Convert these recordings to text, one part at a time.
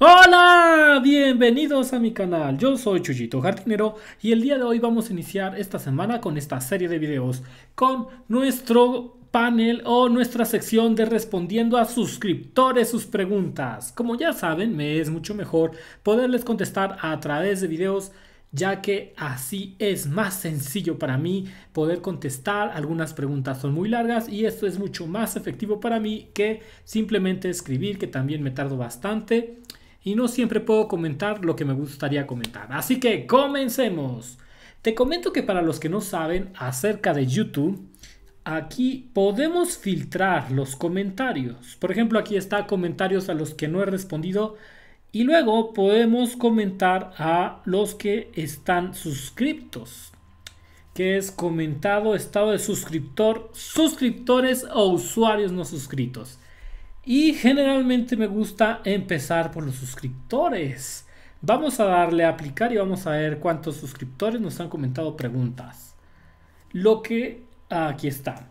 Hola, bienvenidos a mi canal, yo soy Chuyito Jardinero y el día de hoy vamos a iniciar esta semana con esta serie de videos con nuestro panel o nuestra sección de respondiendo a suscriptores sus preguntas. Como ya saben, me es mucho mejor poderles contestar a través de videos ya que así es más sencillo para mí poder contestar. Algunas preguntas son muy largas y esto es mucho más efectivo para mí que simplemente escribir, que también me tardo bastante y no siempre puedo comentar lo que me gustaría comentar. Así que comencemos. Te comento que para los que no saben acerca de YouTube, aquí podemos filtrar los comentarios. Por ejemplo, aquí está comentarios a los que no he respondido y luego podemos comentar a los que están suscriptos que es comentado, estado de suscriptor, suscriptores o usuarios no suscritos. Y generalmente me gusta empezar por los suscriptores. Vamos a darle a aplicar y vamos a ver cuántos suscriptores nos han comentado preguntas. Lo que aquí está.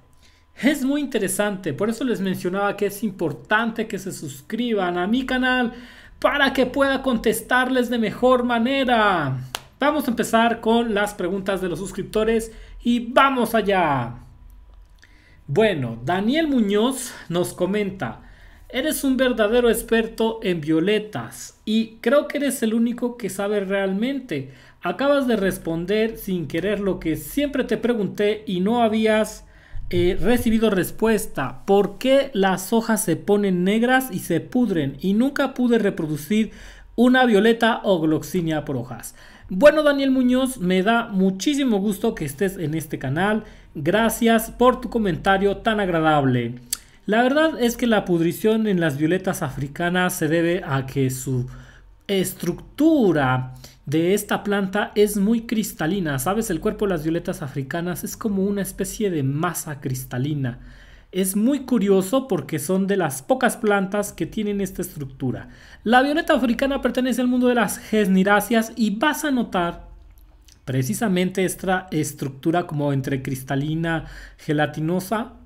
Es muy interesante, por eso les mencionaba que es importante que se suscriban a mi canal para que pueda contestarles de mejor manera. Vamos a empezar con las preguntas de los suscriptores y vamos allá. Bueno, Daniel Muñoz nos comenta, Eres un verdadero experto en violetas y creo que eres el único que sabe realmente. Acabas de responder sin querer lo que siempre te pregunté y no habías eh, recibido respuesta. ¿Por qué las hojas se ponen negras y se pudren? Y nunca pude reproducir una violeta o gloxinia por hojas. Bueno, Daniel Muñoz, me da muchísimo gusto que estés en este canal. Gracias por tu comentario tan agradable. La verdad es que la pudrición en las violetas africanas se debe a que su estructura de esta planta es muy cristalina. Sabes, el cuerpo de las violetas africanas es como una especie de masa cristalina. Es muy curioso porque son de las pocas plantas que tienen esta estructura. La violeta africana pertenece al mundo de las gesniráceas y vas a notar precisamente esta estructura como entre cristalina gelatinosa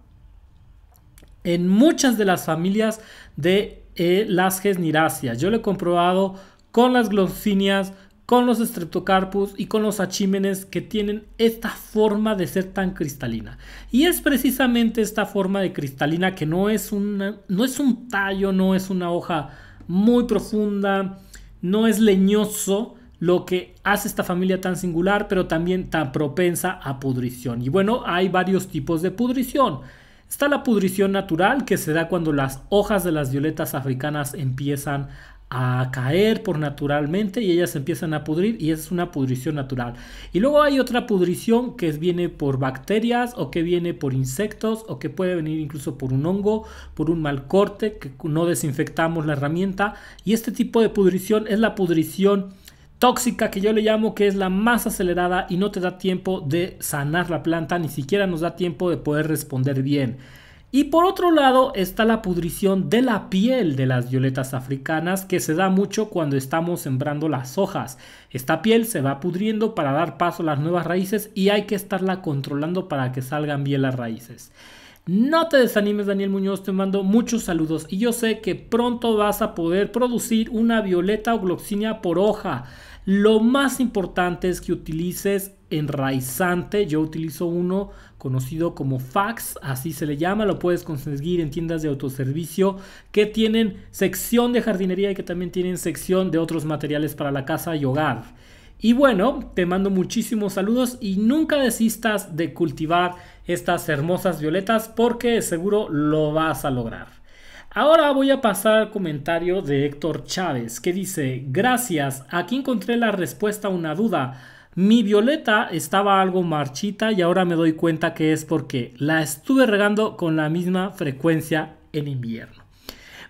en muchas de las familias de eh, las gesniráceas. Yo lo he comprobado con las glossinias, con los streptocarpus y con los achímenes que tienen esta forma de ser tan cristalina. Y es precisamente esta forma de cristalina que no es, no es un tallo, no es una hoja muy profunda, no es leñoso lo que hace esta familia tan singular, pero también tan propensa a pudrición. Y bueno, hay varios tipos de pudrición. Está la pudrición natural que se da cuando las hojas de las violetas africanas empiezan a caer por naturalmente y ellas empiezan a pudrir y es una pudrición natural. Y luego hay otra pudrición que viene por bacterias o que viene por insectos o que puede venir incluso por un hongo, por un mal corte que no desinfectamos la herramienta y este tipo de pudrición es la pudrición tóxica que yo le llamo que es la más acelerada y no te da tiempo de sanar la planta, ni siquiera nos da tiempo de poder responder bien. Y por otro lado está la pudrición de la piel de las violetas africanas que se da mucho cuando estamos sembrando las hojas. Esta piel se va pudriendo para dar paso a las nuevas raíces y hay que estarla controlando para que salgan bien las raíces. No te desanimes Daniel Muñoz, te mando muchos saludos y yo sé que pronto vas a poder producir una violeta o gloxinia por hoja. Lo más importante es que utilices enraizante. Yo utilizo uno conocido como fax, así se le llama. Lo puedes conseguir en tiendas de autoservicio que tienen sección de jardinería y que también tienen sección de otros materiales para la casa y hogar. Y bueno, te mando muchísimos saludos y nunca desistas de cultivar estas hermosas violetas porque seguro lo vas a lograr. Ahora voy a pasar al comentario de Héctor Chávez, que dice, gracias, aquí encontré la respuesta a una duda. Mi violeta estaba algo marchita y ahora me doy cuenta que es porque la estuve regando con la misma frecuencia en invierno.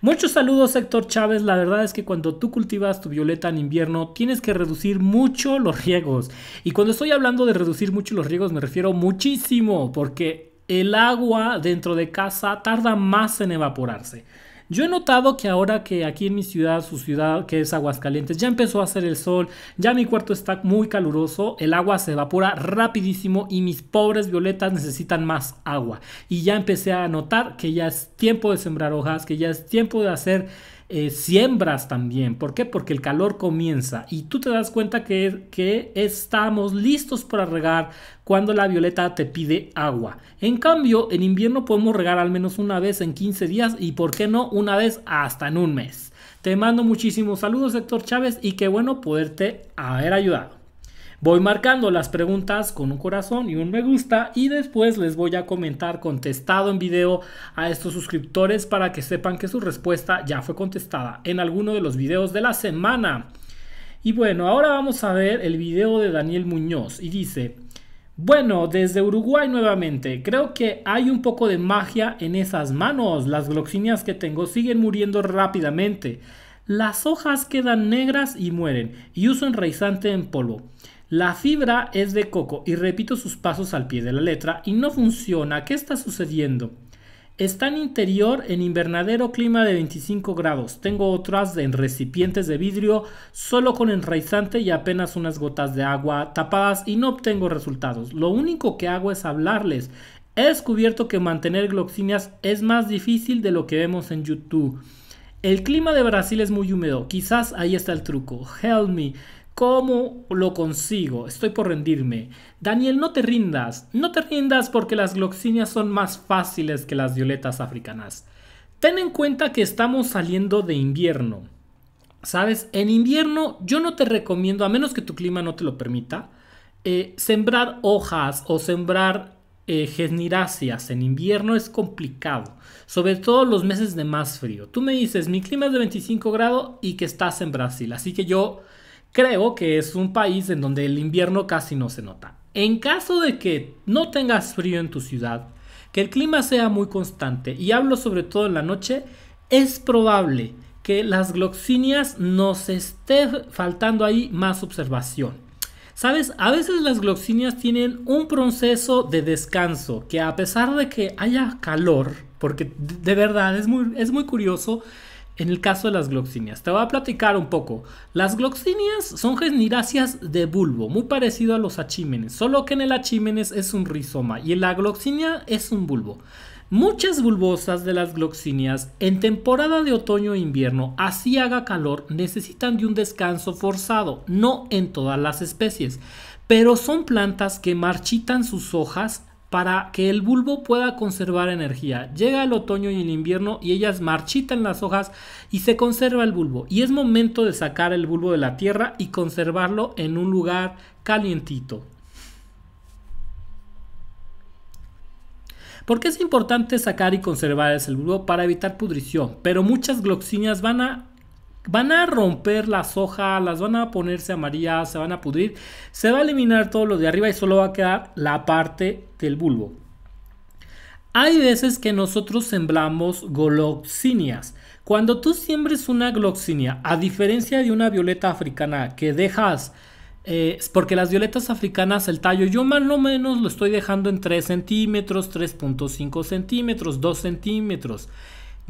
Muchos saludos Héctor Chávez, la verdad es que cuando tú cultivas tu violeta en invierno tienes que reducir mucho los riegos. Y cuando estoy hablando de reducir mucho los riegos me refiero muchísimo, porque el agua dentro de casa tarda más en evaporarse. Yo he notado que ahora que aquí en mi ciudad, su ciudad que es Aguascalientes, ya empezó a hacer el sol, ya mi cuarto está muy caluroso, el agua se evapora rapidísimo y mis pobres violetas necesitan más agua. Y ya empecé a notar que ya es tiempo de sembrar hojas, que ya es tiempo de hacer eh, siembras también. ¿Por qué? Porque el calor comienza y tú te das cuenta que, que, estamos listos para regar cuando la violeta te pide agua. En cambio, en invierno podemos regar al menos una vez en 15 días y, ¿por qué no? Una vez hasta en un mes. Te mando muchísimos saludos, Héctor Chávez, y qué bueno poderte haber ayudado. Voy marcando las preguntas con un corazón y un me gusta y después les voy a comentar contestado en video a estos suscriptores para que sepan que su respuesta ya fue contestada en alguno de los videos de la semana. Y bueno, ahora vamos a ver el video de Daniel Muñoz y dice, bueno, desde Uruguay nuevamente, creo que hay un poco de magia en esas manos, las gloxinias que tengo siguen muriendo rápidamente, las hojas quedan negras y mueren y uso enraizante en polvo. La fibra es de coco y repito sus pasos al pie de la letra y no funciona. ¿Qué está sucediendo? Está en interior en invernadero clima de 25 grados. Tengo otras en recipientes de vidrio solo con enraizante y apenas unas gotas de agua tapadas y no obtengo resultados. Lo único que hago es hablarles. He descubierto que mantener gloxinias es más difícil de lo que vemos en YouTube. El clima de Brasil es muy húmedo, quizás ahí está el truco. Help me. ¿Cómo lo consigo? Estoy por rendirme. Daniel, no te rindas. No te rindas porque las gloxinias son más fáciles que las violetas africanas. Ten en cuenta que estamos saliendo de invierno. Sabes, en invierno yo no te recomiendo, a menos que tu clima no te lo permita, eh, sembrar hojas o sembrar eh, en invierno es complicado, sobre todo los meses de más frío. Tú me dices, mi clima es de 25 grados y que estás en Brasil, así que yo creo que es un país en donde el invierno casi no se nota. En caso de que no tengas frío en tu ciudad, que el clima sea muy constante, y hablo sobre todo en la noche, es probable que las gloxinias nos esté faltando ahí más observación. Sabes, a veces las gloxinias tienen un proceso de descanso que a pesar de que haya calor, porque de verdad es muy, es muy curioso, en el caso de las gloxinias. Te voy a platicar un poco. Las gloxinias son geniráceas de bulbo, muy parecido a los achímenes, solo que en el achímenes es un rizoma y en la gloxinia es un bulbo. Muchas bulbosas de las gloxinias en temporada de otoño e invierno, así haga calor, necesitan de un descanso forzado, no en todas las especies, pero son plantas que marchitan sus hojas para que el bulbo pueda conservar energía. Llega el otoño y el invierno y ellas marchitan las hojas y se conserva el bulbo. Y es momento de sacar el bulbo de la tierra y conservarlo en un lugar calientito. ¿Por qué es importante sacar y conservar ese bulbo? Para evitar pudrición, pero muchas gloxinias van a Van a romper las hojas, las van a ponerse amarillas, se van a pudrir, se va a eliminar todo lo de arriba y solo va a quedar la parte del bulbo. Hay veces que nosotros sembramos gloxinias. Cuando tú siembres una gloxinia, a diferencia de una violeta africana que dejas, eh, porque las violetas africanas, el tallo, yo más o menos lo estoy dejando en 3 centímetros, 3.5 centímetros, 2 centímetros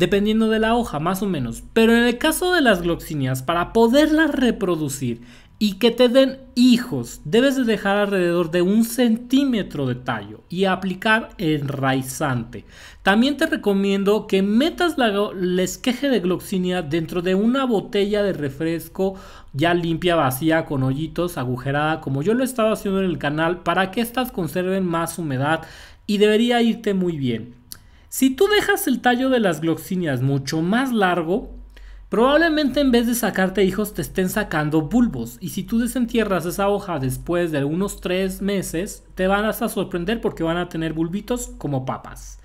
dependiendo de la hoja, más o menos. Pero en el caso de las gloxinias, para poderlas reproducir y que te den hijos, debes de dejar alrededor de un centímetro de tallo y aplicar enraizante. También te recomiendo que metas el esqueje de gloxinia dentro de una botella de refresco ya limpia, vacía, con hoyitos, agujerada, como yo lo estaba haciendo en el canal, para que estas conserven más humedad y debería irte muy bien. Si tú dejas el tallo de las gloxinias mucho más largo, probablemente en vez de sacarte hijos te estén sacando bulbos. Y si tú desentierras esa hoja después de unos tres meses, te van a sorprender porque van a tener bulbitos como papas.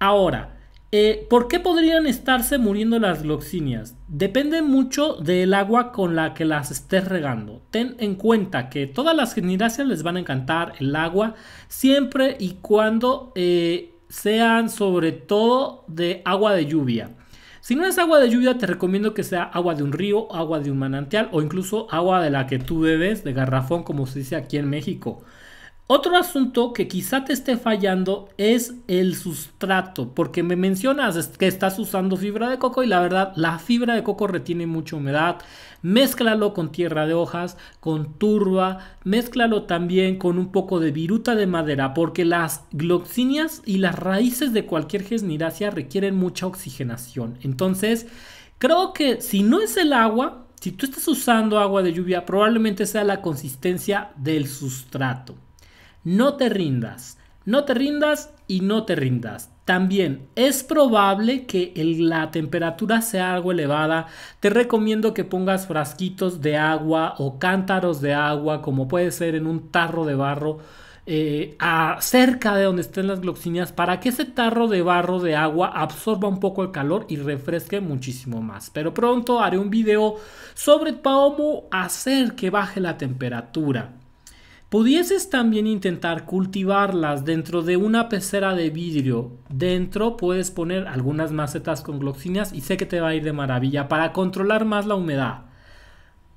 Ahora, eh, ¿por qué podrían estarse muriendo las gloxinias? Depende mucho del agua con la que las estés regando. Ten en cuenta que todas las generaciones les van a encantar el agua siempre y cuando... Eh, sean sobre todo de agua de lluvia. Si no es agua de lluvia, te recomiendo que sea agua de un río, agua de un manantial o incluso agua de la que tú bebes de garrafón, como se dice aquí en México. Otro asunto que quizá te esté fallando es el sustrato, porque me mencionas que estás usando fibra de coco y la verdad, la fibra de coco retiene mucha humedad. Mézclalo con tierra de hojas, con turba, mézclalo también con un poco de viruta de madera, porque las gloxinias y las raíces de cualquier gesniracia requieren mucha oxigenación. Entonces, creo que si no es el agua, si tú estás usando agua de lluvia, probablemente sea la consistencia del sustrato. No te rindas, no te rindas y no te rindas. También es probable que la temperatura sea algo elevada. Te recomiendo que pongas frasquitos de agua o cántaros de agua, como puede ser en un tarro de barro. Eh, a, cerca de donde estén las gloxinias, para que ese tarro de barro de agua absorba un poco el calor y refresque muchísimo más. Pero pronto haré un video sobre cómo hacer que baje la temperatura. Pudieses también intentar cultivarlas dentro de una pecera de vidrio. Dentro puedes poner algunas macetas con gloxinias y sé que te va a ir de maravilla para controlar más la humedad.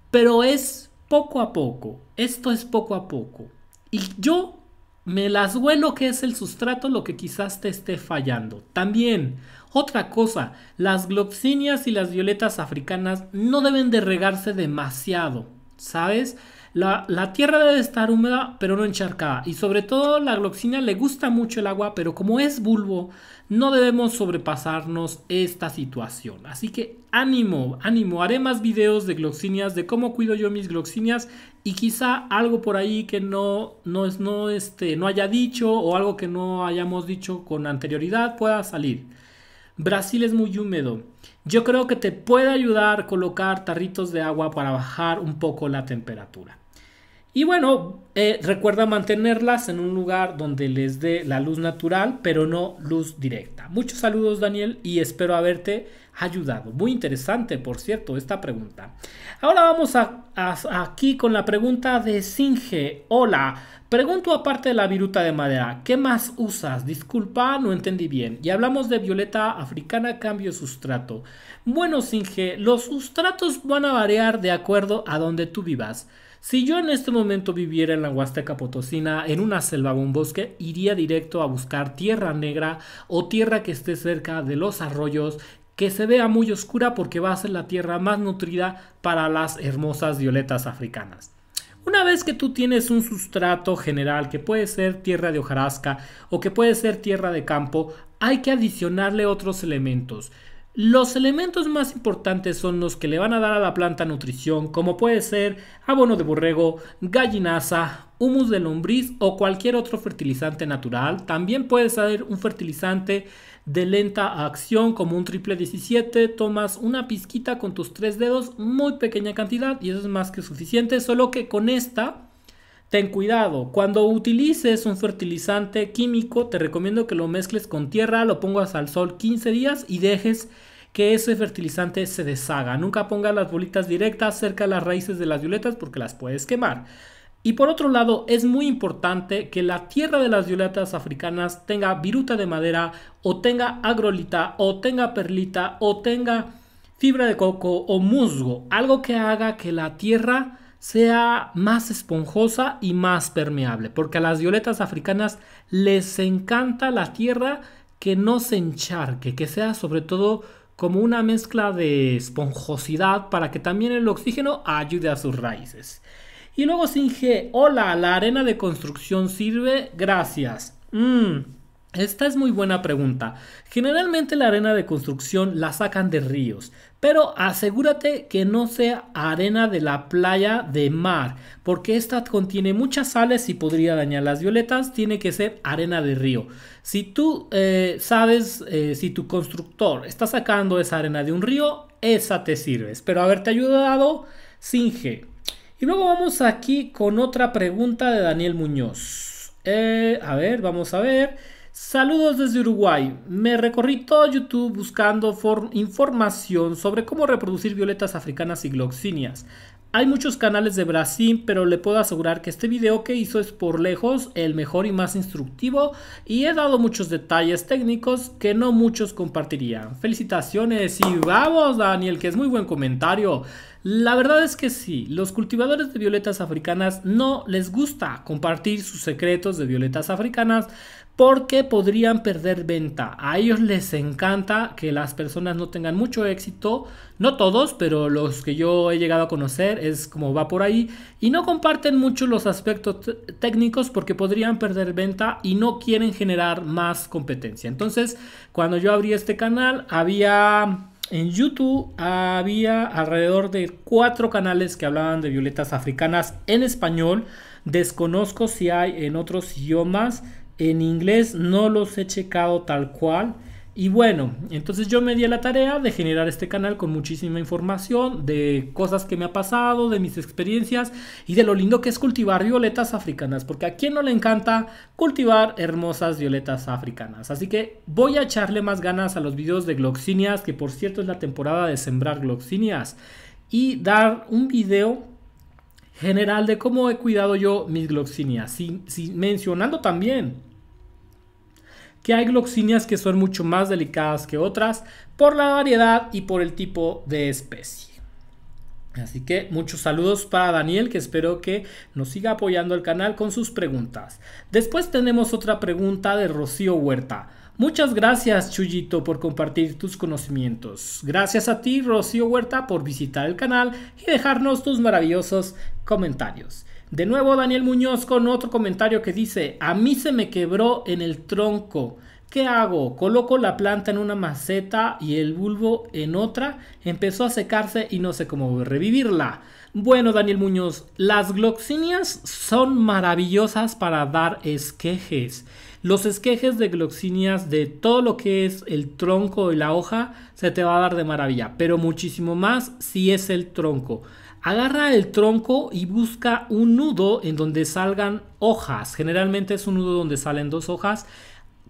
Pero es poco a poco. Esto es poco a poco. Y yo me las huelo que es el sustrato lo que quizás te esté fallando. También, otra cosa, las gloxinias y las violetas africanas no deben de regarse demasiado, ¿sabes? La, tierra debe estar húmeda pero no encharcada y sobre todo la gloxina le gusta mucho el agua pero como es bulbo no debemos sobrepasarnos esta situación. Así que ánimo, ánimo, haré más videos de gloxinias, de cómo cuido yo mis gloxinias y quizá algo por ahí que no, no, es, no, este, no haya dicho o algo que no hayamos dicho con anterioridad pueda salir. Brasil es muy húmedo. Yo creo que te puede ayudar colocar tarritos de agua para bajar un poco la temperatura. Y bueno, eh, recuerda mantenerlas en un lugar donde les dé la luz natural, pero no luz directa. Muchos saludos Daniel y espero haberte ayudado. Muy interesante, por cierto, esta pregunta. Ahora vamos a, aquí con la pregunta de Singe. Hola, pregunto aparte de la viruta de madera, ¿qué más usas? Disculpa, no entendí bien. Y hablamos de violeta africana cambio sustrato. Bueno, Singe, los sustratos van a variar de acuerdo a donde tú vivas. Si yo en este momento viviera en la Huasteca Potosina, en una selva o un bosque, iría directo a buscar tierra negra o tierra que esté cerca de los arroyos que se vea muy oscura porque va a ser la tierra más nutrida para las hermosas violetas africanas. Una vez que tú tienes un sustrato general que puede ser tierra de hojarasca o que puede ser tierra de campo, hay que adicionarle otros elementos. Los elementos más importantes son los que le van a dar a la planta nutrición, como puede ser abono de borrego, gallinaza, humus de lombriz o cualquier otro fertilizante natural. También puede ser un fertilizante de lenta acción como un triple 17. Tomas una pizquita con tus tres dedos, muy pequeña cantidad y eso es más que suficiente, solo que con esta Ten cuidado, cuando utilices un fertilizante químico te recomiendo que lo mezcles con tierra, lo pongas al sol 15 días y dejes que ese fertilizante se deshaga. Nunca pongas las bolitas directas cerca de las raíces de las violetas porque las puedes quemar. Y por otro lado, es muy importante que la tierra de las violetas africanas tenga viruta de madera o tenga agrolita o tenga perlita o tenga fibra de coco o musgo, algo que haga que la tierra sea más esponjosa y más permeable, porque a las violetas africanas les encanta la tierra que no se encharque, que sea sobre todo como una mezcla de esponjosidad para que también el oxígeno ayude a sus raíces. Y luego singe, hola, ¿la arena de construcción sirve? Gracias. Mm, esta es muy buena pregunta. Generalmente la arena de construcción la sacan de ríos, pero asegúrate que no sea arena de la playa de mar, porque esta contiene muchas sales y podría dañar las violetas, tiene que ser arena de río. Si tú eh, sabes, eh, si tu constructor está sacando esa arena de un río, esa te sirve. Espero haberte ayudado, Singe. Y luego vamos aquí con otra pregunta de Daniel Muñoz. Eh, a ver, vamos a ver. Saludos desde Uruguay. Me recorrí todo YouTube buscando información sobre cómo reproducir violetas africanas y gloxinias. Hay muchos canales de Brasil, pero le puedo asegurar que este video que hizo es por lejos el mejor y más instructivo y he dado muchos detalles técnicos que no muchos compartirían. Felicitaciones y vamos Daniel, que es muy buen comentario. La verdad es que sí, los cultivadores de violetas africanas no les gusta compartir sus secretos de violetas africanas porque podrían perder venta. A ellos les encanta que las personas no tengan mucho éxito, no todos, pero los que yo he llegado a conocer es como va por ahí, y no comparten mucho los aspectos técnicos porque podrían perder venta y no quieren generar más competencia. Entonces, cuando yo abrí este canal, había en YouTube había alrededor de cuatro canales que hablaban de violetas africanas en español. Desconozco si hay en otros idiomas. En inglés no los he checado tal cual. Y bueno, entonces yo me di a la tarea de generar este canal con muchísima información de cosas que me ha pasado, de mis experiencias y de lo lindo que es cultivar violetas africanas, porque a quien no le encanta cultivar hermosas violetas africanas. Así que voy a echarle más ganas a los videos de gloxinias, que por cierto es la temporada de sembrar gloxinias, y dar un video general de cómo he cuidado yo mis gloxinias, sin, mencionando también que hay gloxinias que son mucho más delicadas que otras por la variedad y por el tipo de especie. Así que muchos saludos para Daniel, que espero que nos siga apoyando el canal con sus preguntas. Después tenemos otra pregunta de Rocío Huerta. Muchas gracias, Chuyito, por compartir tus conocimientos. Gracias a ti, Rocío Huerta, por visitar el canal y dejarnos tus maravillosos comentarios. De nuevo Daniel Muñoz con otro comentario que dice, a mí se me quebró en el tronco. ¿Qué hago? Coloco la planta en una maceta y el bulbo en otra. Empezó a secarse y no sé cómo revivirla. Bueno, Daniel Muñoz, las gloxinias son maravillosas para dar esquejes. Los esquejes de gloxinias de todo lo que es el tronco y la hoja se te va a dar de maravilla, pero muchísimo más si es el tronco. Agarra el tronco y busca un nudo en donde salgan hojas. Generalmente es un nudo donde salen dos hojas.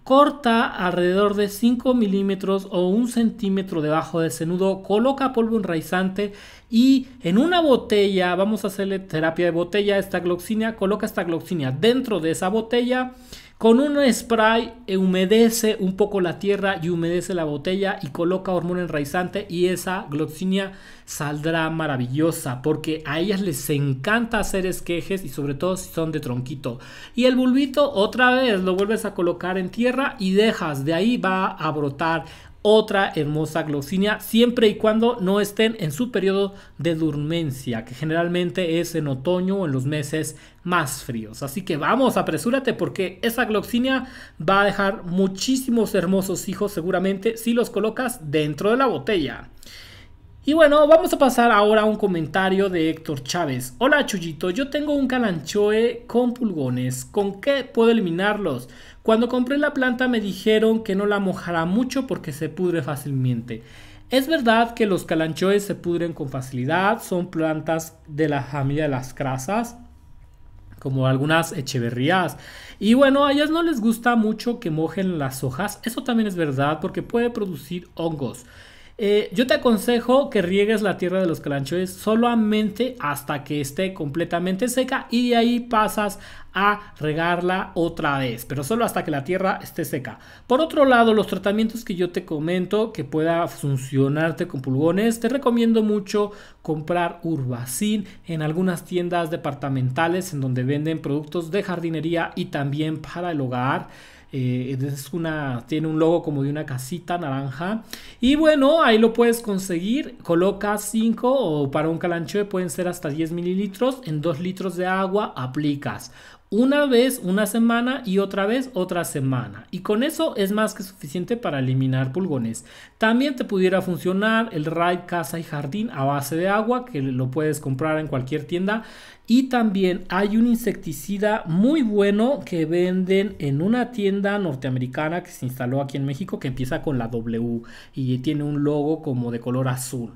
Corta alrededor de 5 milímetros o un centímetro debajo de ese nudo. Coloca polvo enraizante y en una botella, vamos a hacerle terapia de botella, esta gloxinia, coloca esta gloxinia dentro de esa botella con un spray eh, humedece un poco la tierra y humedece la botella y coloca hormona enraizante y esa gloxinia saldrá maravillosa porque a ellas les encanta hacer esquejes y sobre todo si son de tronquito. Y el bulbito otra vez lo vuelves a colocar en tierra y dejas, de ahí va a brotar otra hermosa gloxinia, siempre y cuando no estén en su periodo de durmencia, que generalmente es en otoño o en los meses más fríos. Así que vamos, apresúrate porque esa gloxinia va a dejar muchísimos hermosos hijos seguramente si los colocas dentro de la botella. Y bueno, vamos a pasar ahora a un comentario de Héctor Chávez. Hola Chuyito, yo tengo un calanchoe con pulgones. ¿Con qué puedo eliminarlos? Cuando compré la planta me dijeron que no la mojará mucho porque se pudre fácilmente. Es verdad que los calanchoes se pudren con facilidad, son plantas de la familia de las crasas, como algunas echeverrías. Y bueno, a ellas no les gusta mucho que mojen las hojas, eso también es verdad porque puede producir hongos. Eh, yo te aconsejo que riegues la tierra de los calanchoes solamente hasta que esté completamente seca y de ahí pasas a regarla otra vez, pero solo hasta que la tierra esté seca. Por otro lado, los tratamientos que yo te comento que pueda funcionarte con pulgones, te recomiendo mucho comprar urbacin en algunas tiendas departamentales en donde venden productos de jardinería y también para el hogar. Eh, es una, tiene un logo como de una casita naranja. Y bueno, ahí lo puedes conseguir. Coloca 5 o para un calanchoe pueden ser hasta 10 mililitros. En 2 litros de agua aplicas una vez una semana y otra vez otra semana. Y con eso es más que suficiente para eliminar pulgones. También te pudiera funcionar el raid casa y jardín a base de agua que lo puedes comprar en cualquier tienda. Y también hay un insecticida muy bueno que venden en una tienda norteamericana que se instaló aquí en México que empieza con la W y tiene un logo como de color azul.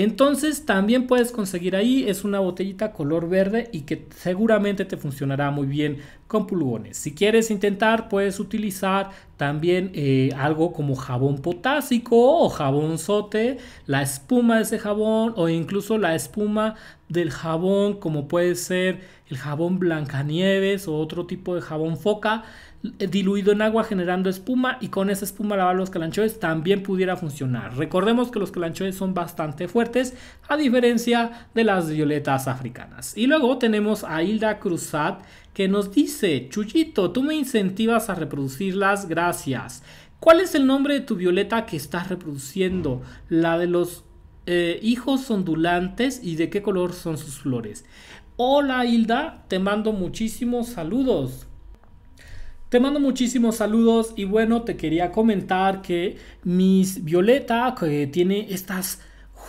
Entonces también puedes conseguir ahí, es una botellita color verde y que seguramente te funcionará muy bien con pulgones. Si quieres intentar puedes utilizar también eh, algo como jabón potásico o jabón sote, la espuma de ese jabón o incluso la espuma del jabón como puede ser el jabón blancanieves o otro tipo de jabón foca diluido en agua generando espuma y con esa espuma lavar los calanchoes también pudiera funcionar. Recordemos que los calanchoes son bastante fuertes a diferencia de las violetas africanas. Y luego tenemos a Hilda Cruzat que nos dice, Chuyito, tú me incentivas a reproducirlas, gracias. ¿Cuál es el nombre de tu violeta que estás reproduciendo? La de los eh, hijos ondulantes y de qué color son sus flores. Hola Hilda, te mando muchísimos saludos. Te mando muchísimos saludos y bueno, te quería comentar que mis Violeta, que tiene estas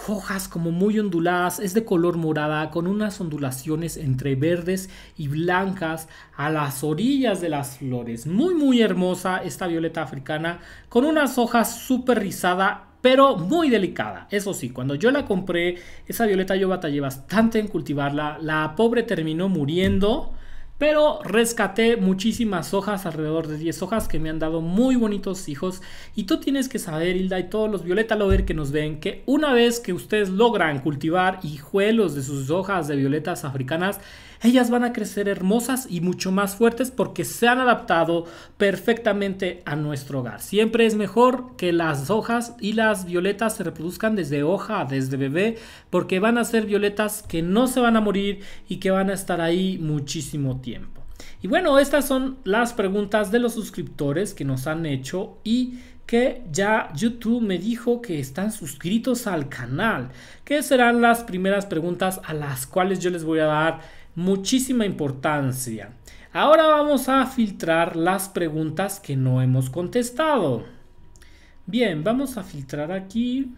hojas como muy onduladas, es de color morada con unas ondulaciones entre verdes y blancas a las orillas de las flores. Muy muy hermosa esta violeta africana con unas hojas súper rizada pero muy delicada. Eso sí, cuando yo la compré, esa violeta yo batallé bastante en cultivarla. La pobre terminó muriendo. Pero rescaté muchísimas hojas, alrededor de 10 hojas, que me han dado muy bonitos hijos. Y tú tienes que saber, Hilda, y todos los Violeta Lover que nos ven, que una vez que ustedes logran cultivar hijuelos de sus hojas de violetas africanas, ellas van a crecer hermosas y mucho más fuertes porque se han adaptado perfectamente a nuestro hogar. Siempre es mejor que las hojas y las violetas se reproduzcan desde hoja, desde bebé, porque van a ser violetas que no se van a morir y que van a estar ahí muchísimo tiempo. Y bueno, estas son las preguntas de los suscriptores que nos han hecho y que ya YouTube me dijo que están suscritos al canal, que serán las primeras preguntas a las cuales yo les voy a dar muchísima importancia. Ahora vamos a filtrar las preguntas que no hemos contestado. Bien, vamos a filtrar aquí.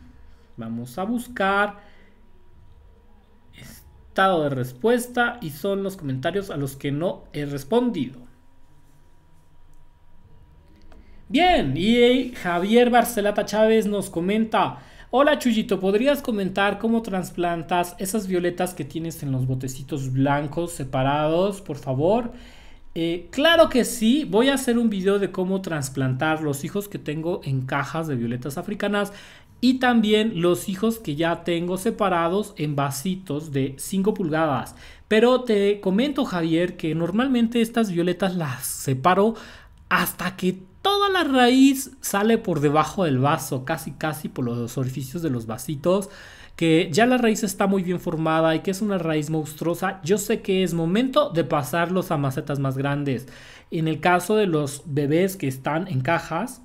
Vamos a buscar estado de respuesta y son los comentarios a los que no he respondido. Bien, y Javier Barcelata Chávez nos comenta, Hola Chuyito, ¿podrías comentar cómo trasplantas esas violetas que tienes en los botecitos blancos separados, por favor? Eh, claro que sí, voy a hacer un video de cómo trasplantar los hijos que tengo en cajas de violetas africanas y también los hijos que ya tengo separados en vasitos de 5 pulgadas. Pero te comento Javier que normalmente estas violetas las separo hasta que toda la raíz sale por debajo del vaso, casi casi por los orificios de los vasitos, que ya la raíz está muy bien formada y que es una raíz monstruosa, yo sé que es momento de pasarlos a macetas más grandes. En el caso de los bebés que están en cajas,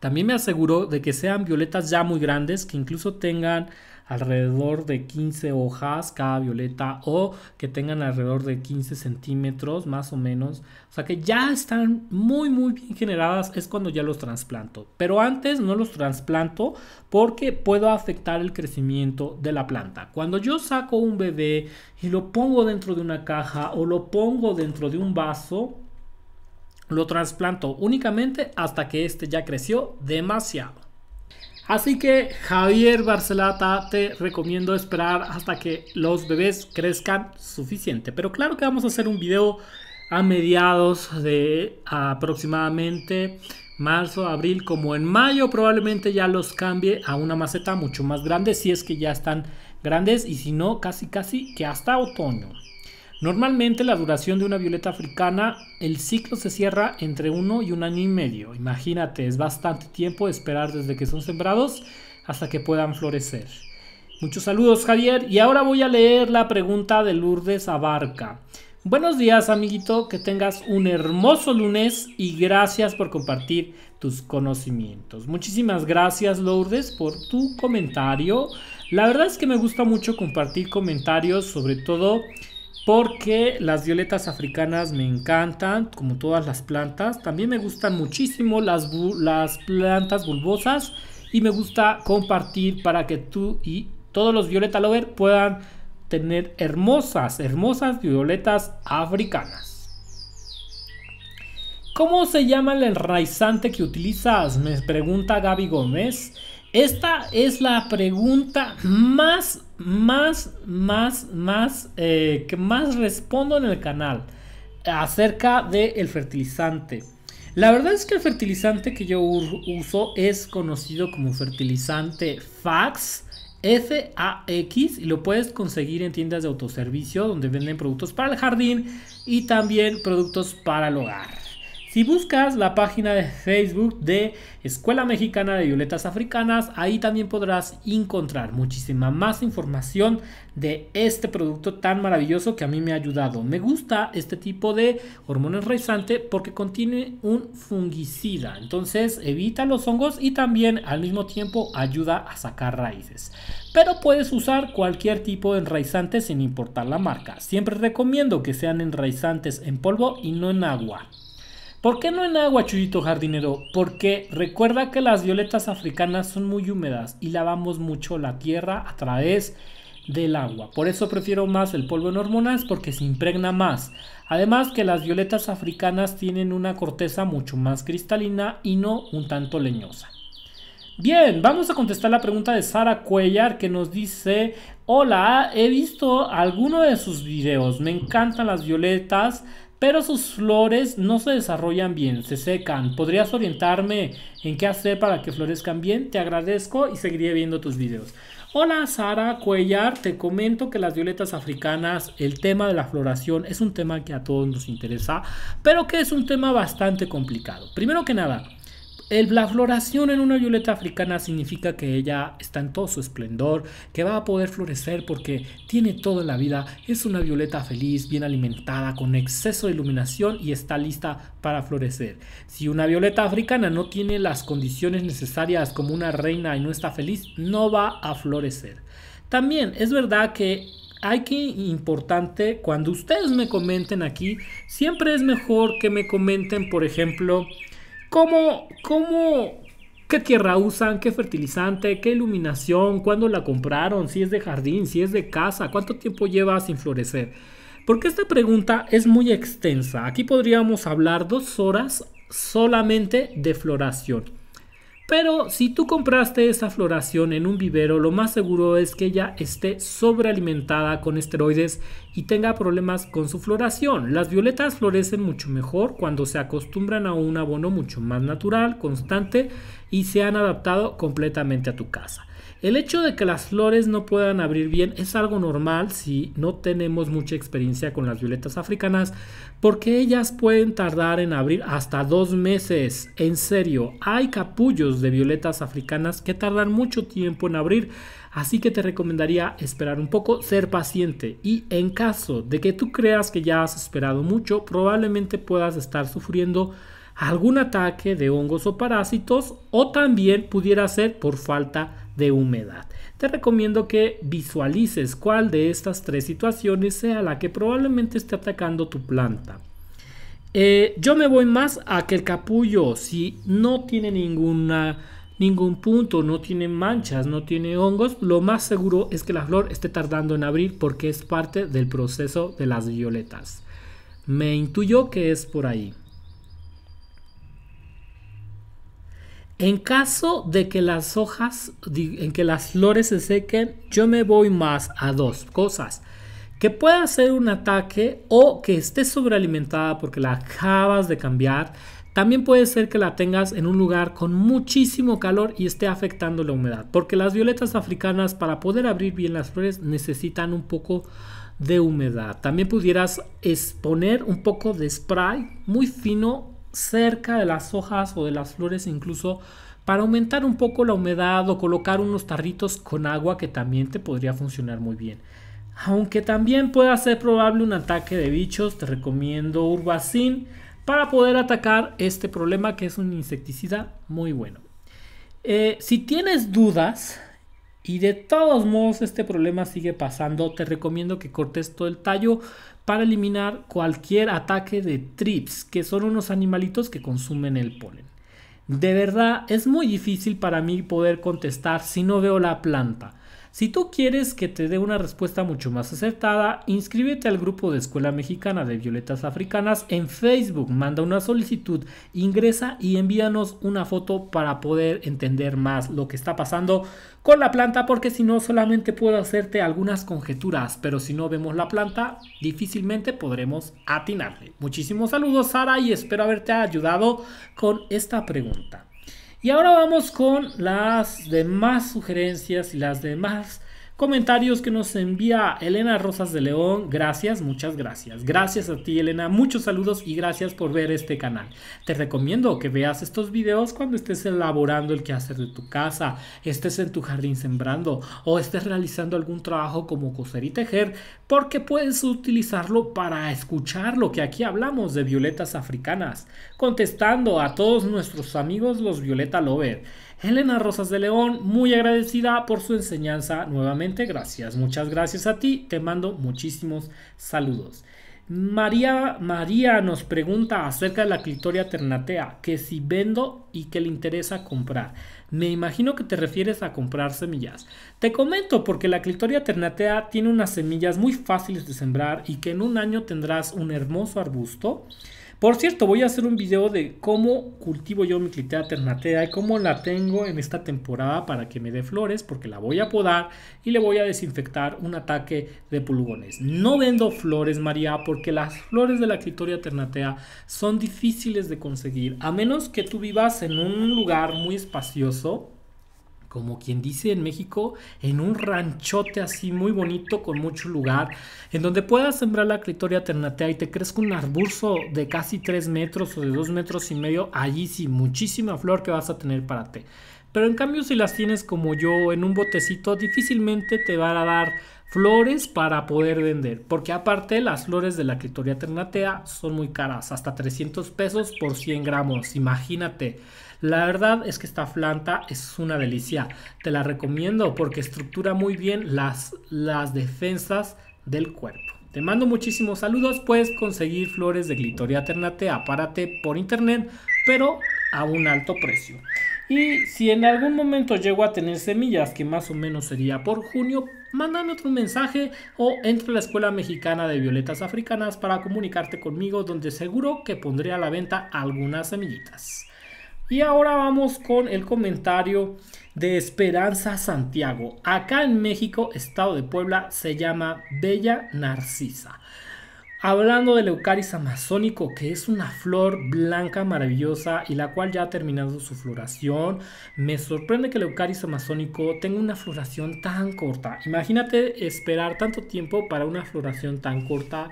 también me aseguro de que sean violetas ya muy grandes, que incluso tengan alrededor de 15 hojas cada violeta o que tengan alrededor de 15 centímetros más o menos. O sea que ya están muy muy bien generadas, es cuando ya los trasplanto. Pero antes no los trasplanto porque puedo afectar el crecimiento de la planta. Cuando yo saco un bebé y lo pongo dentro de una caja o lo pongo dentro de un vaso, lo trasplanto únicamente hasta que este ya creció demasiado. Así que Javier Barcelata, te recomiendo esperar hasta que los bebés crezcan suficiente. Pero claro que vamos a hacer un video a mediados de aproximadamente marzo, abril, como en mayo probablemente ya los cambie a una maceta mucho más grande si es que ya están grandes y si no, casi casi que hasta otoño. Normalmente la duración de una violeta africana, el ciclo se cierra entre uno y un año y medio. Imagínate, es bastante tiempo esperar desde que son sembrados hasta que puedan florecer. Muchos saludos Javier y ahora voy a leer la pregunta de Lourdes Abarca. Buenos días amiguito, que tengas un hermoso lunes y gracias por compartir tus conocimientos. Muchísimas gracias Lourdes por tu comentario. La verdad es que me gusta mucho compartir comentarios, sobre todo porque las violetas africanas me encantan, como todas las plantas. También me gustan muchísimo las, plantas bulbosas y me gusta compartir para que tú y todos los violeta lover puedan tener hermosas, hermosas violetas africanas. ¿Cómo se llama el enraizante que utilizas? Me pregunta Gaby Gómez. Esta es la pregunta más, más, más, más, eh, que más respondo en el canal acerca del fertilizante. La verdad es que el fertilizante que yo uso es conocido como fertilizante FAX, f y lo puedes conseguir en tiendas de autoservicio donde venden productos para el jardín y también productos para el hogar. Si buscas la página de Facebook de Escuela Mexicana de Violetas Africanas, ahí también podrás encontrar muchísima más información de este producto tan maravilloso que a mí me ha ayudado. Me gusta este tipo de hormona enraizante porque contiene un fungicida, entonces evita los hongos y también al mismo tiempo ayuda a sacar raíces. Pero puedes usar cualquier tipo de enraizante sin importar la marca. Siempre recomiendo que sean enraizantes en polvo y no en agua. ¿Por qué no en agua, chulito Jardinero? Porque recuerda que las violetas africanas son muy húmedas y lavamos mucho la tierra a través del agua. Por eso prefiero más el polvo en hormonas porque se impregna más. Además que las violetas africanas tienen una corteza mucho más cristalina y no un tanto leñosa. Bien, vamos a contestar la pregunta de Sara Cuellar que nos dice, hola, he visto alguno de sus videos, me encantan las violetas, pero sus flores no se desarrollan bien, se secan. ¿Podrías orientarme en qué hacer para que florezcan bien? Te agradezco y seguiré viendo tus videos. Hola Sara Cuellar, te comento que las violetas africanas, el tema de la floración es un tema que a todos nos interesa, pero que es un tema bastante complicado. Primero que nada, la floración en una violeta africana significa que ella está en todo su esplendor, que va a poder florecer porque tiene toda la vida, es una violeta feliz, bien alimentada, con exceso de iluminación y está lista para florecer. Si una violeta africana no tiene las condiciones necesarias como una reina y no está feliz, no va a florecer. También es verdad que hay que importante cuando ustedes me comenten aquí, siempre es mejor que me comenten, por ejemplo, ¿Cómo, cómo, qué tierra usan, qué fertilizante, qué iluminación, cuándo la compraron, si es de jardín, si es de casa, cuánto tiempo lleva sin florecer? Porque esta pregunta es muy extensa. Aquí podríamos hablar dos horas solamente de floración. Pero si tú compraste esa floración en un vivero, lo más seguro es que ella esté sobrealimentada con esteroides y tenga problemas con su floración. Las violetas florecen mucho mejor cuando se acostumbran a un abono mucho más natural, constante y se han adaptado completamente a tu casa. El hecho de que las flores no puedan abrir bien es algo normal si no tenemos mucha experiencia con las violetas africanas, porque ellas pueden tardar en abrir hasta dos meses. En serio, hay capullos de violetas africanas que tardan mucho tiempo en abrir. Así que te recomendaría esperar un poco, ser paciente y en caso de que tú creas que ya has esperado mucho, probablemente puedas estar sufriendo algún ataque de hongos o parásitos o también pudiera ser por falta de de humedad. Te recomiendo que visualices cuál de estas tres situaciones sea la que probablemente esté atacando tu planta. Eh, yo me voy más a que el capullo, si no tiene ninguna, ningún punto, no tiene manchas, no tiene hongos, lo más seguro es que la flor esté tardando en abrir porque es parte del proceso de las violetas. Me intuyo que es por ahí. En caso de que las hojas, en que las flores se sequen, yo me voy más a dos cosas. Que pueda ser un ataque o que esté sobrealimentada porque la acabas de cambiar. También puede ser que la tengas en un lugar con muchísimo calor y esté afectando la humedad. Porque las violetas africanas para poder abrir bien las flores necesitan un poco de humedad. También pudieras poner un poco de spray muy fino cerca de las hojas o de las flores incluso para aumentar un poco la humedad o colocar unos tarritos con agua que también te podría funcionar muy bien. Aunque también pueda ser probable un ataque de bichos, te recomiendo Urbacin para poder atacar este problema que es un insecticida muy bueno. Eh, si tienes dudas y de todos modos este problema sigue pasando, te recomiendo que cortes todo el tallo para eliminar cualquier ataque de trips, que son unos animalitos que consumen el polen. De verdad, es muy difícil para mí poder contestar si no veo la planta. Si tú quieres que te dé una respuesta mucho más acertada, inscríbete al grupo de Escuela Mexicana de Violetas Africanas en Facebook, manda una solicitud, ingresa y envíanos una foto para poder entender más lo que está pasando con la planta, porque si no solamente puedo hacerte algunas conjeturas, pero si no vemos la planta, difícilmente podremos atinarle. Muchísimos saludos Sara y espero haberte ayudado con esta pregunta. Y ahora vamos con las demás sugerencias y las demás comentarios que nos envía Elena Rosas de León. Gracias, muchas gracias. Gracias a ti, Elena. Muchos saludos y gracias por ver este canal. Te recomiendo que veas estos videos cuando estés elaborando el quehacer de tu casa, estés en tu jardín sembrando o estés realizando algún trabajo como coser y tejer, porque puedes utilizarlo para escuchar lo que aquí hablamos de violetas africanas, contestando a todos nuestros amigos los violeta lover Elena Rosas de León, muy agradecida por su enseñanza. Nuevamente, gracias, muchas gracias a ti. Te mando muchísimos saludos. María, María nos pregunta acerca de la clitoria ternatea, que si vendo y que le interesa comprar. Me imagino que te refieres a comprar semillas. Te comento porque la clitoria ternatea tiene unas semillas muy fáciles de sembrar y que en un año tendrás un hermoso arbusto por cierto, voy a hacer un video de cómo cultivo yo mi clitea ternatea y cómo la tengo en esta temporada para que me dé flores, porque la voy a podar y le voy a desinfectar un ataque de pulgones. No vendo flores, María, porque las flores de la clitoria ternatea son difíciles de conseguir, a menos que tú vivas en un lugar muy espacioso como quien dice en México, en un ranchote así muy bonito, con mucho lugar, en donde puedas sembrar la clitoria ternatea y te crezca un arbusto de casi 3 metros o de 2 metros y medio, allí sí, muchísima flor que vas a tener para ti. Pero en cambio, si las tienes como yo en un botecito, difícilmente te van a dar flores para poder vender, porque aparte las flores de la clitoria ternatea son muy caras, hasta 300 pesos por 100 gramos, imagínate. La verdad es que esta planta es una delicia. Te la recomiendo porque estructura muy bien las, las defensas del cuerpo. Te mando muchísimos saludos. Puedes conseguir flores de Glitoria ternatea párate por internet, pero a un alto precio. Y si en algún momento llego a tener semillas, que más o menos sería por junio, mándame otro mensaje o entre a la Escuela Mexicana de Violetas Africanas para comunicarte conmigo, donde seguro que pondré a la venta algunas semillitas. Y ahora vamos con el comentario de Esperanza Santiago. Acá en México, estado de Puebla, se llama Bella Narcisa. Hablando del Eucaris amazónico, que es una flor blanca maravillosa y la cual ya ha terminado su floración, me sorprende que el Eucaris amazónico tenga una floración tan corta. Imagínate esperar tanto tiempo para una floración tan corta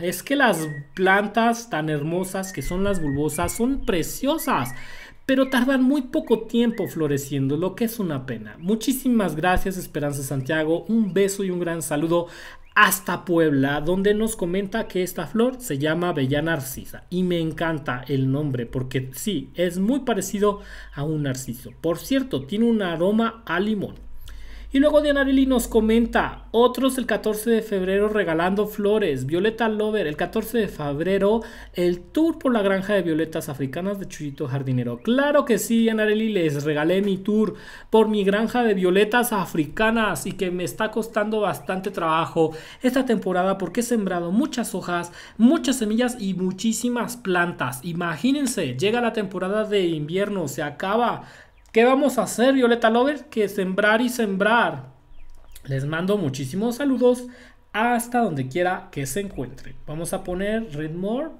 es que las plantas tan hermosas que son las bulbosas son preciosas, pero tardan muy poco tiempo floreciendo, lo que es una pena. Muchísimas gracias Esperanza Santiago, un beso y un gran saludo hasta Puebla, donde nos comenta que esta flor se llama Bella Narcisa. Y me encanta el nombre porque sí, es muy parecido a un narciso. Por cierto, tiene un aroma a limón. Y luego Dianarelli nos comenta, otros el 14 de febrero regalando flores, Violeta Lover, el 14 de febrero el tour por la granja de violetas africanas de Chuyito Jardinero. Claro que sí, Dianarelli, les regalé mi tour por mi granja de violetas africanas y que me está costando bastante trabajo esta temporada porque he sembrado muchas hojas, muchas semillas y muchísimas plantas. Imagínense, llega la temporada de invierno, se acaba ¿Qué vamos a hacer, Violeta Lover? Que sembrar y sembrar. Les mando muchísimos saludos hasta donde quiera que se encuentre. Vamos a poner Redmore,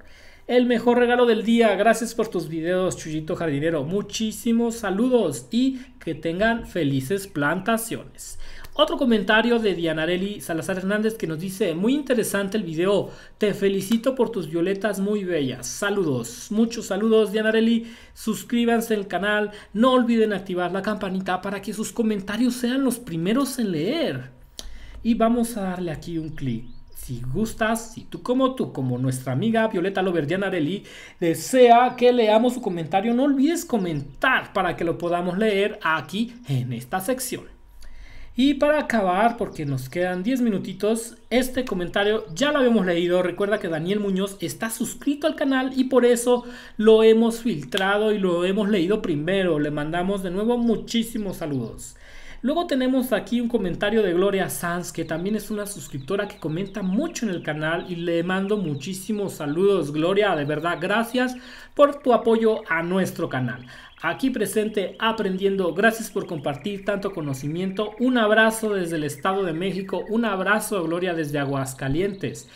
El mejor regalo del día. Gracias por tus videos, Chuyito Jardinero. Muchísimos saludos y que tengan felices plantaciones. Otro comentario de Dianarelli Salazar Hernández que nos dice, muy interesante el video, te felicito por tus violetas muy bellas. Saludos, muchos saludos Dianarelli, suscríbanse al canal, no olviden activar la campanita para que sus comentarios sean los primeros en leer. Y vamos a darle aquí un clic. Si gustas, si tú como tú, como nuestra amiga Violeta Lover Dianarelli, desea que leamos su comentario, no olvides comentar para que lo podamos leer aquí en esta sección. Y para acabar, porque nos quedan 10 minutitos, este comentario ya lo habíamos leído. Recuerda que Daniel Muñoz está suscrito al canal y por eso lo hemos filtrado y lo hemos leído primero. Le mandamos de nuevo muchísimos saludos. Luego tenemos aquí un comentario de Gloria Sanz, que también es una suscriptora que comenta mucho en el canal y le mando muchísimos saludos. Gloria, de verdad, gracias por tu apoyo a nuestro canal aquí presente aprendiendo. Gracias por compartir tanto conocimiento. Un abrazo desde el Estado de México, un abrazo, Gloria, desde Aguascalientes.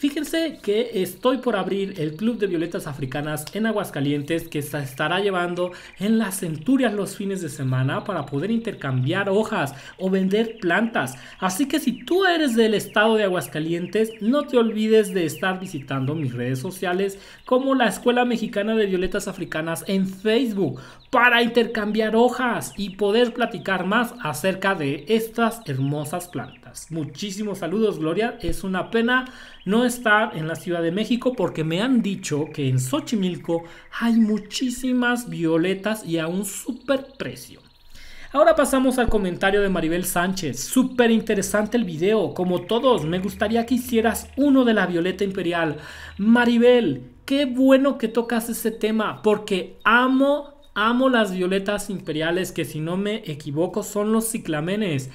Fíjense que estoy por abrir el Club de Violetas Africanas en Aguascalientes que se estará llevando en las centurias los fines de semana para poder intercambiar hojas o vender plantas. Así que si tú eres del estado de Aguascalientes, no te olvides de estar visitando mis redes sociales como la Escuela Mexicana de Violetas Africanas en Facebook para intercambiar hojas y poder platicar más acerca de estas hermosas plantas. Muchísimos saludos, Gloria. Es una pena no estar en la Ciudad de México porque me han dicho que en Xochimilco hay muchísimas violetas y a un super precio. Ahora pasamos al comentario de Maribel Sánchez. Súper interesante el video. Como todos, me gustaría que hicieras uno de la Violeta Imperial. Maribel, qué bueno que tocas ese tema porque amo, amo las violetas imperiales que si no me equivoco son los ciclamenes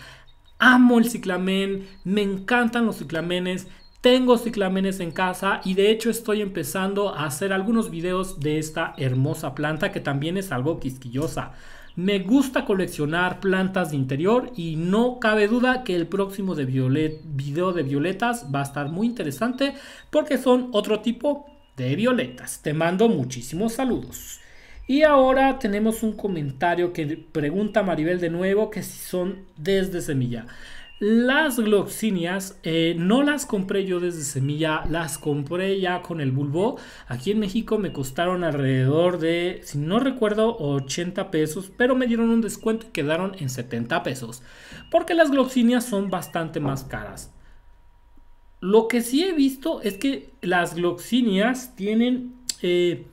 amo el ciclamen, me encantan los ciclamenes, tengo ciclamenes en casa y de hecho estoy empezando a hacer algunos videos de esta hermosa planta que también es algo quisquillosa. Me gusta coleccionar plantas de interior y no cabe duda que el próximo de video de violetas va a estar muy interesante porque son otro tipo de violetas. Te mando muchísimos saludos. Y ahora tenemos un comentario que pregunta Maribel de nuevo que si son desde semilla. Las gloxinias eh, no las compré yo desde semilla, las compré ya con el bulbo. Aquí en México me costaron alrededor de, si no recuerdo, 80 pesos, pero me dieron un descuento y quedaron en 70 pesos. Porque las gloxinias son bastante más caras. Lo que sí he visto es que las gloxinias tienen... Eh,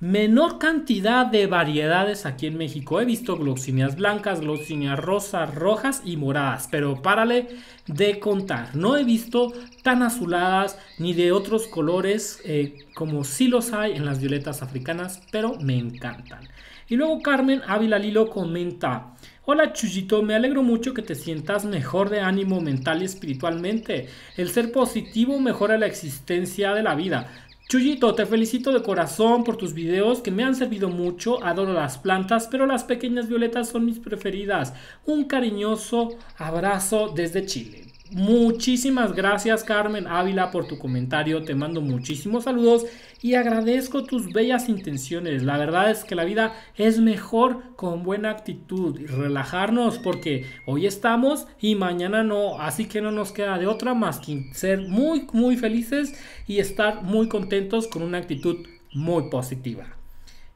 menor cantidad de variedades aquí en México. He visto gloxinias blancas, gloxinias rosas, rojas y moradas, pero párale de contar. No he visto tan azuladas ni de otros colores eh, como sí los hay en las violetas africanas, pero me encantan. Y luego Carmen Ávila Lilo comenta, Hola Chuyito, me alegro mucho que te sientas mejor de ánimo mental y espiritualmente. El ser positivo mejora la existencia de la vida. Chuyito, te felicito de corazón por tus videos que me han servido mucho. Adoro las plantas, pero las pequeñas violetas son mis preferidas. Un cariñoso abrazo desde Chile. Muchísimas gracias Carmen Ávila por tu comentario, te mando muchísimos saludos y agradezco tus bellas intenciones. La verdad es que la vida es mejor con buena actitud y relajarnos porque hoy estamos y mañana no, así que no nos queda de otra más que ser muy muy felices y estar muy contentos con una actitud muy positiva.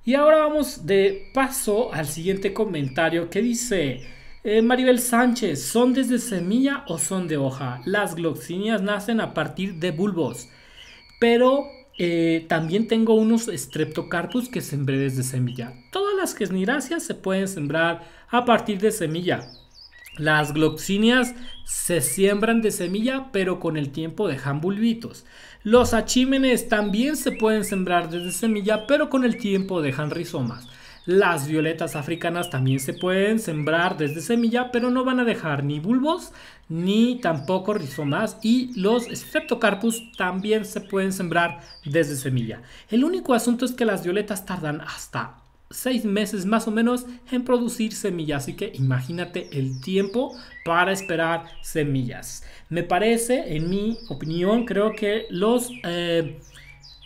Y ahora vamos de paso al siguiente comentario que dice... Eh, Maribel Sánchez, ¿son desde semilla o son de hoja? Las gloxinias nacen a partir de bulbos, pero eh, también tengo unos streptocarpus que sembré desde semilla. Todas las gesniráceas se pueden sembrar a partir de semilla. Las gloxinias se siembran de semilla, pero con el tiempo dejan bulbitos. Los achímenes también se pueden sembrar desde semilla, pero con el tiempo dejan rizomas. Las violetas africanas también se pueden sembrar desde semilla, pero no van a dejar ni bulbos ni tampoco rizomas y los Streptocarpus también se pueden sembrar desde semilla. El único asunto es que las violetas tardan hasta seis meses más o menos en producir semillas. Así que imagínate el tiempo para esperar semillas. Me parece, en mi opinión, creo que los eh,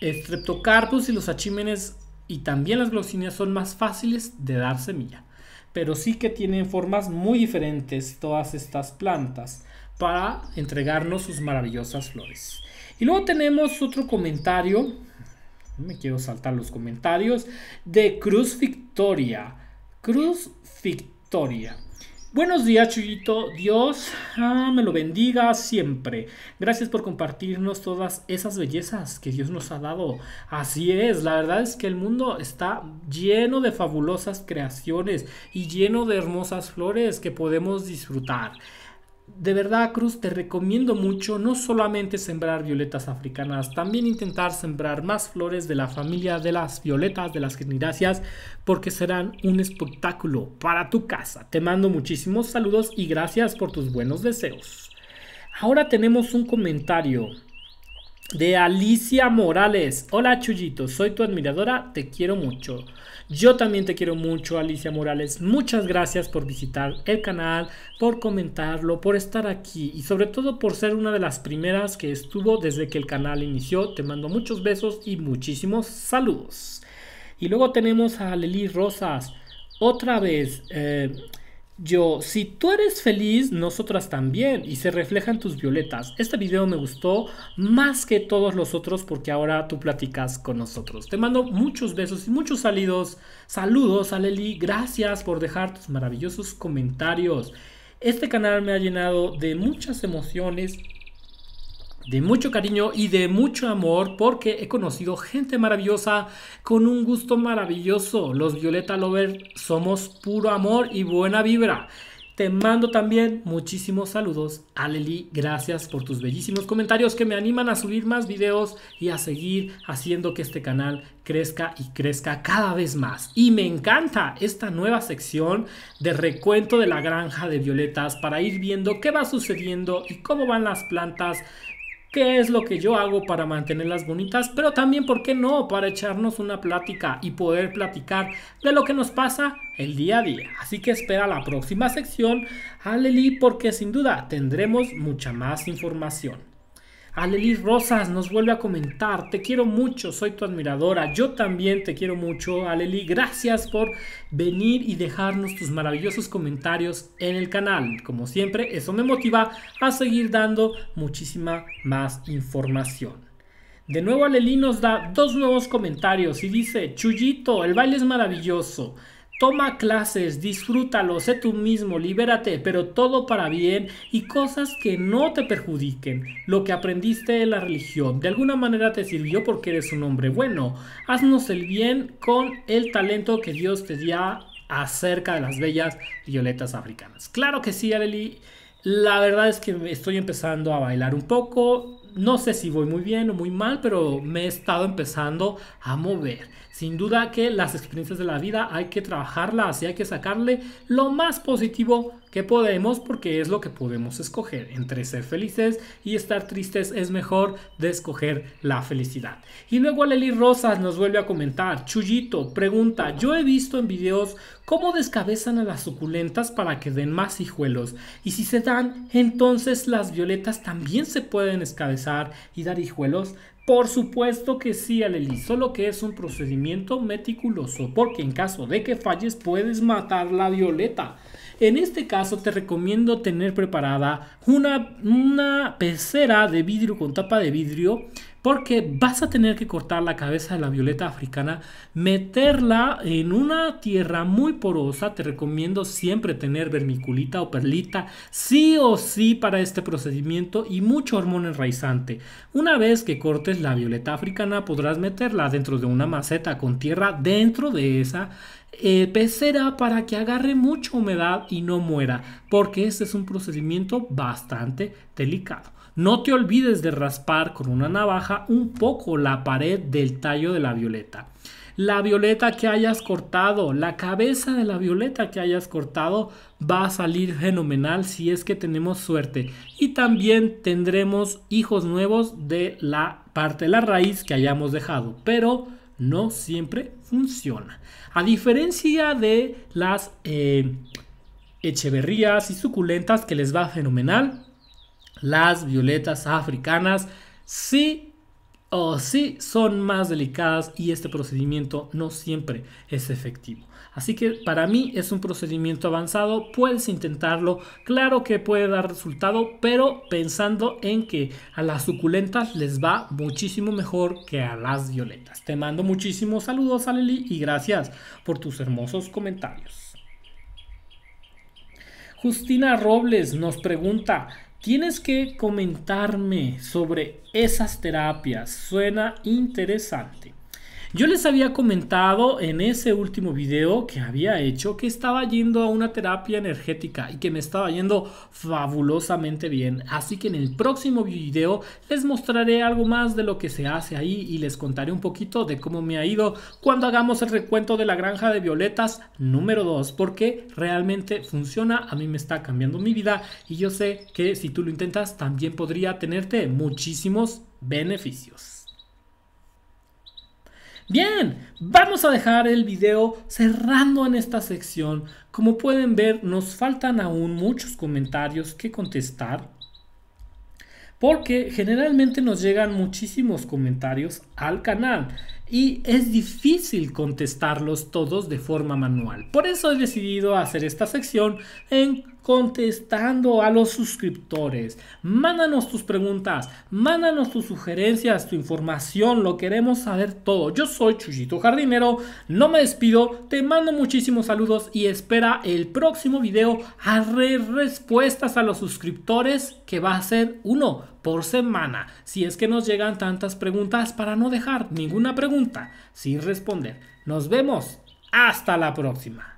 Streptocarpus y los achímenes y también las glossinias son más fáciles de dar semilla. Pero sí que tienen formas muy diferentes todas estas plantas para entregarnos sus maravillosas flores. Y luego tenemos otro comentario, me quiero saltar los comentarios, de Cruz Victoria. Cruz Victoria. Buenos días, Chuyito. Dios ah, me lo bendiga siempre. Gracias por compartirnos todas esas bellezas que Dios nos ha dado. Así es, la verdad es que el mundo está lleno de fabulosas creaciones y lleno de hermosas flores que podemos disfrutar de verdad, Cruz, te recomiendo mucho no solamente sembrar violetas africanas, también intentar sembrar más flores de la familia de las violetas, de las gimnasias, porque serán un espectáculo para tu casa. Te mando muchísimos saludos y gracias por tus buenos deseos. Ahora tenemos un comentario de Alicia Morales. Hola chullito soy tu admiradora, te quiero mucho. Yo también te quiero mucho, Alicia Morales. Muchas gracias por visitar el canal, por comentarlo, por estar aquí y sobre todo por ser una de las primeras que estuvo desde que el canal inició. Te mando muchos besos y muchísimos saludos. Y luego tenemos a Lely Rosas. Otra vez, eh, yo, si tú eres feliz, nosotras también, y se reflejan tus violetas. Este video me gustó más que todos los otros porque ahora tú platicas con nosotros. Te mando muchos besos y muchos salidos. Saludos a Leli, gracias por dejar tus maravillosos comentarios. Este canal me ha llenado de muchas emociones de mucho cariño y de mucho amor porque he conocido gente maravillosa con un gusto maravilloso. Los Violeta Lover somos puro amor y buena vibra. Te mando también muchísimos saludos Aleli Gracias por tus bellísimos comentarios que me animan a subir más videos y a seguir haciendo que este canal crezca y crezca cada vez más. Y me encanta esta nueva sección de recuento de la granja de violetas para ir viendo qué va sucediendo y cómo van las plantas qué es lo que yo hago para mantenerlas bonitas, pero también, ¿por qué no?, para echarnos una plática y poder platicar de lo que nos pasa el día a día. Así que espera la próxima sección, Aleli, porque sin duda tendremos mucha más información. Aleli Rosas nos vuelve a comentar, te quiero mucho, soy tu admiradora, yo también te quiero mucho, Aleli, gracias por venir y dejarnos tus maravillosos comentarios en el canal. Como siempre, eso me motiva a seguir dando muchísima más información. De nuevo Aleli nos da dos nuevos comentarios y dice, Chuyito, el baile es maravilloso. Toma clases, disfrútalo, sé tú mismo, libérate, pero todo para bien y cosas que no te perjudiquen. Lo que aprendiste de la religión de alguna manera te sirvió porque eres un hombre bueno. Haznos el bien con el talento que Dios te dio acerca de las bellas violetas africanas. Claro que sí, Aleli. La verdad es que estoy empezando a bailar un poco. No sé si voy muy bien o muy mal, pero me he estado empezando a mover. Sin duda que las experiencias de la vida hay que trabajarlas y hay que sacarle lo más positivo que podemos porque es lo que podemos escoger. Entre ser felices y estar tristes es mejor de escoger la felicidad. Y luego Leli Rosas nos vuelve a comentar, Chuyito pregunta, yo he visto en videos cómo descabezan a las suculentas para que den más hijuelos y si se dan, entonces las violetas también se pueden escabezar y dar hijuelos. Por supuesto que sí, Aleli, solo que es un procedimiento meticuloso, porque en caso de que falles puedes matar la violeta. En este caso te recomiendo tener preparada una, una pecera de vidrio con tapa de vidrio porque vas a tener que cortar la cabeza de la violeta africana, meterla en una tierra muy porosa. Te recomiendo siempre tener vermiculita o perlita, sí o sí para este procedimiento y mucho hormón enraizante. Una vez que cortes la violeta africana, podrás meterla dentro de una maceta con tierra dentro de esa eh, pecera para que agarre mucha humedad y no muera, porque este es un procedimiento bastante delicado. No te olvides de raspar con una navaja un poco la pared del tallo de la violeta. La violeta que hayas cortado, la cabeza de la violeta que hayas cortado va a salir fenomenal si es que tenemos suerte. Y también tendremos hijos nuevos de la parte de la raíz que hayamos dejado. Pero no siempre funciona. A diferencia de las eh, echeverrías y suculentas que les va fenomenal, las violetas africanas sí o sí son más delicadas y este procedimiento no siempre es efectivo. Así que para mí es un procedimiento avanzado, puedes intentarlo, claro que puede dar resultado, pero pensando en que a las suculentas les va muchísimo mejor que a las violetas. Te mando muchísimos saludos, Aleli, y gracias por tus hermosos comentarios. Justina Robles nos pregunta, Tienes que comentarme sobre esas terapias. Suena interesante. Yo les había comentado en ese último video que había hecho que estaba yendo a una terapia energética y que me estaba yendo fabulosamente bien. Así que en el próximo video les mostraré algo más de lo que se hace ahí y les contaré un poquito de cómo me ha ido cuando hagamos el recuento de la granja de violetas número 2 porque realmente funciona, a mí me está cambiando mi vida y yo sé que si tú lo intentas también podría tenerte muchísimos beneficios. Bien, vamos a dejar el video cerrando en esta sección. Como pueden ver, nos faltan aún muchos comentarios que contestar. Porque generalmente nos llegan muchísimos comentarios al canal y es difícil contestarlos todos de forma manual. Por eso he decidido hacer esta sección en contestando a los suscriptores. Mándanos tus preguntas, mándanos tus sugerencias, tu información, lo queremos saber todo. Yo soy Chuyito Jardinero, no me despido, te mando muchísimos saludos y espera el próximo video a respuestas a los suscriptores que va a ser uno por semana. Si es que nos llegan tantas preguntas para no dejar ninguna pregunta sin responder. Nos vemos. Hasta la próxima.